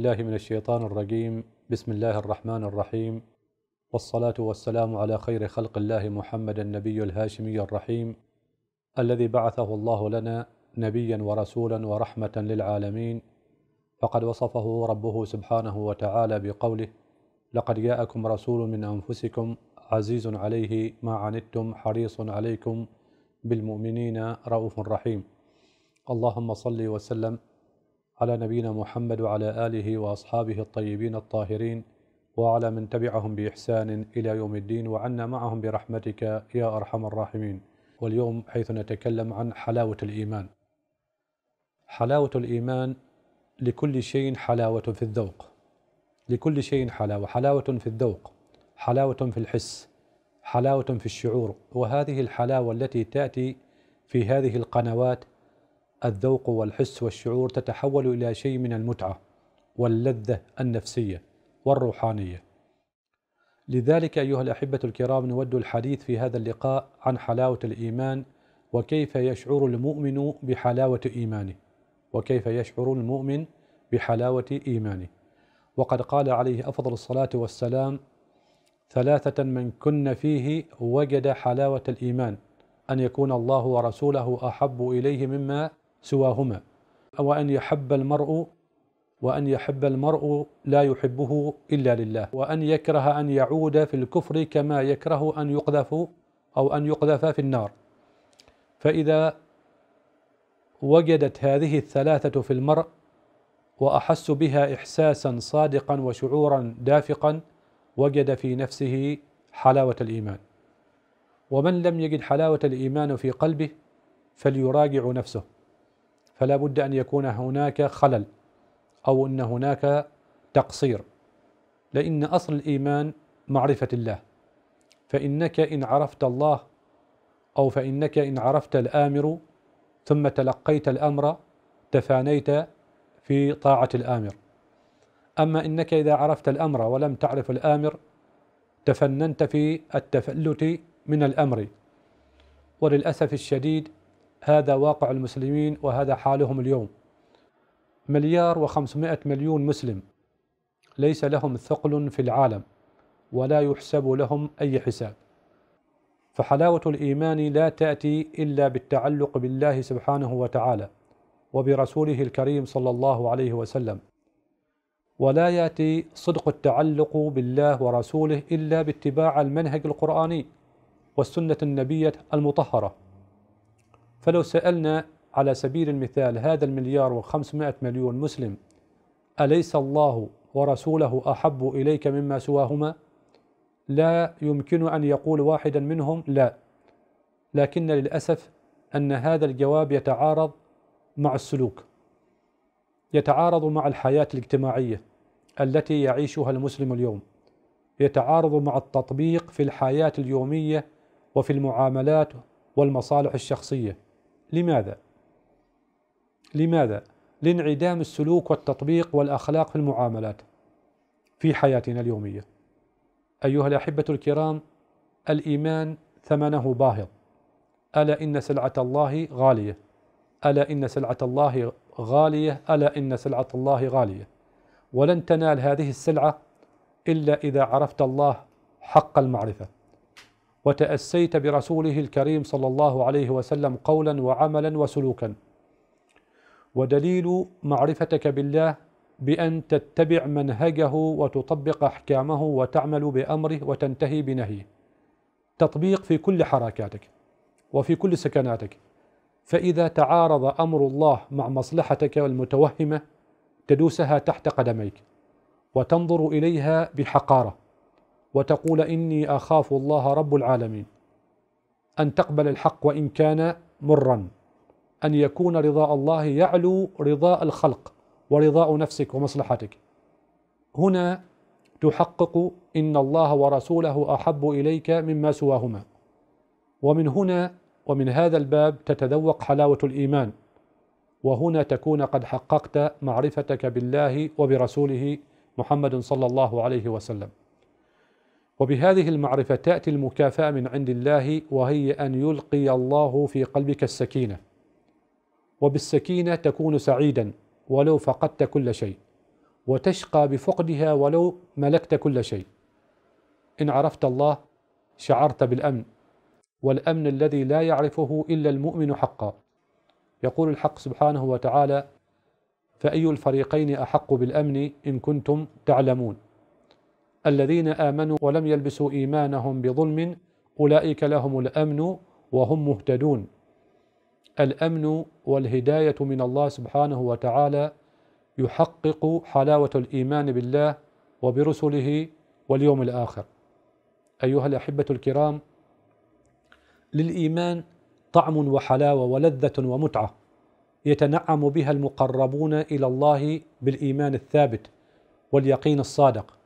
بالله من الشيطان الرجيم بسم الله الرحمن الرحيم والصلاة والسلام على خير خلق الله محمد النبي الهاشمي الرحيم الذي بعثه الله لنا نبيا ورسولا ورحمة للعالمين فقد وصفه ربه سبحانه وتعالى بقوله لقد جاءكم رسول من أنفسكم عزيز عليه ما عنتم حريص عليكم بالمؤمنين رؤوف رحيم اللهم صل وسلم على نبينا محمد وعلى آله وأصحابه الطيبين الطاهرين وعلى من تبعهم بإحسان إلى يوم الدين وعنا معهم برحمتك يا أرحم الراحمين واليوم حيث نتكلم عن حلاوة الإيمان حلاوة الإيمان لكل شيء حلاوة في الذوق لكل شيء حلاوة حلاوة في الذوق حلاوة في الحس حلاوة في الشعور وهذه الحلاوة التي تأتي في هذه القنوات الذوق والحس والشعور تتحول إلى شيء من المتعة واللذة النفسية والروحانية لذلك أيها الأحبة الكرام نود الحديث في هذا اللقاء عن حلاوة الإيمان وكيف يشعر المؤمن بحلاوة إيمانه وكيف يشعر المؤمن بحلاوة إيمانه وقد قال عليه أفضل الصلاة والسلام ثلاثة من كن فيه وجد حلاوة الإيمان أن يكون الله ورسوله أحب إليه مما سواهما أو أن يحب المرء وأن يحب المرء لا يحبه إلا لله وأن يكره أن يعود في الكفر كما يكره أن يقذف أو أن يقذف في النار فإذا وجدت هذه الثلاثة في المرء وأحس بها إحساسا صادقا وشعورا دافقا وجد في نفسه حلاوة الإيمان ومن لم يجد حلاوة الإيمان في قلبه فليراجع نفسه فلا بد أن يكون هناك خلل أو أن هناك تقصير لأن أصل الإيمان معرفة الله فإنك إن عرفت الله أو فإنك إن عرفت الآمر ثم تلقيت الأمر تفانيت في طاعة الآمر أما إنك إذا عرفت الأمر ولم تعرف الآمر تفننت في التفلت من الأمر وللأسف الشديد هذا واقع المسلمين وهذا حالهم اليوم مليار وخمسمائة مليون مسلم ليس لهم ثقل في العالم ولا يحسب لهم أي حساب فحلاوة الإيمان لا تأتي إلا بالتعلق بالله سبحانه وتعالى وبرسوله الكريم صلى الله عليه وسلم ولا يأتي صدق التعلق بالله ورسوله إلا باتباع المنهج القرآني والسنة النبية المطهرة فلو سألنا على سبيل المثال هذا المليار وخمسمائة مليون مسلم أليس الله ورسوله أحب إليك مما سواهما لا يمكن أن يقول واحدا منهم لا لكن للأسف أن هذا الجواب يتعارض مع السلوك يتعارض مع الحياة الاجتماعية التي يعيشها المسلم اليوم يتعارض مع التطبيق في الحياة اليومية وفي المعاملات والمصالح الشخصيه لماذا؟ لماذا؟ لانعدام السلوك والتطبيق والأخلاق في المعاملات في حياتنا اليومية أيها الأحبة الكرام الإيمان ثمنه باهظ ألا إن سلعة الله غالية ألا إن سلعة الله غالية ألا إن سلعة الله غالية ولن تنال هذه السلعة إلا إذا عرفت الله حق المعرفة وتأسيت برسوله الكريم صلى الله عليه وسلم قولا وعملا وسلوكا ودليل معرفتك بالله بأن تتبع منهجه وتطبق أحكامه وتعمل بأمره وتنتهي بنهيه تطبيق في كل حركاتك وفي كل سكناتك فإذا تعارض أمر الله مع مصلحتك المتوهمة تدوسها تحت قدميك وتنظر إليها بحقارة وتقول إني أخاف الله رب العالمين أن تقبل الحق وإن كان مرا أن يكون رضاء الله يعلو رضاء الخلق ورضاء نفسك ومصلحتك هنا تحقق إن الله ورسوله أحب إليك مما سواهما ومن هنا ومن هذا الباب تتذوق حلاوة الإيمان وهنا تكون قد حققت معرفتك بالله وبرسوله محمد صلى الله عليه وسلم وبهذه المعرفة تأتي المكافأة من عند الله وهي أن يلقي الله في قلبك السكينة وبالسكينة تكون سعيدا ولو فقدت كل شيء وتشقى بفقدها ولو ملكت كل شيء إن عرفت الله شعرت بالأمن والأمن الذي لا يعرفه إلا المؤمن حقا يقول الحق سبحانه وتعالى فأي الفريقين أحق بالأمن إن كنتم تعلمون الذين آمنوا ولم يلبسوا إيمانهم بظلم أولئك لهم الأمن وهم مهتدون الأمن والهداية من الله سبحانه وتعالى يحقق حلاوة الإيمان بالله وبرسله واليوم الآخر أيها الأحبة الكرام للإيمان طعم وحلاوة ولذة ومتعة يتنعم بها المقربون إلى الله بالإيمان الثابت واليقين الصادق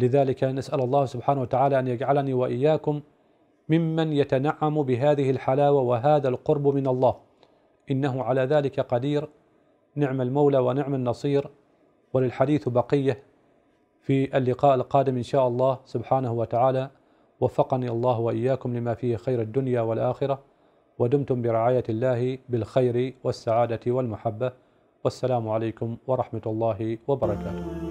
لذلك نسأل الله سبحانه وتعالى أن يجعلني وإياكم ممن يتنعم بهذه الحلاوة وهذا القرب من الله إنه على ذلك قدير نعم المولى ونعم النصير وللحديث بقية في اللقاء القادم إن شاء الله سبحانه وتعالى وفقني الله وإياكم لما فيه خير الدنيا والآخرة ودمتم برعاية الله بالخير والسعادة والمحبة والسلام عليكم ورحمة الله وبركاته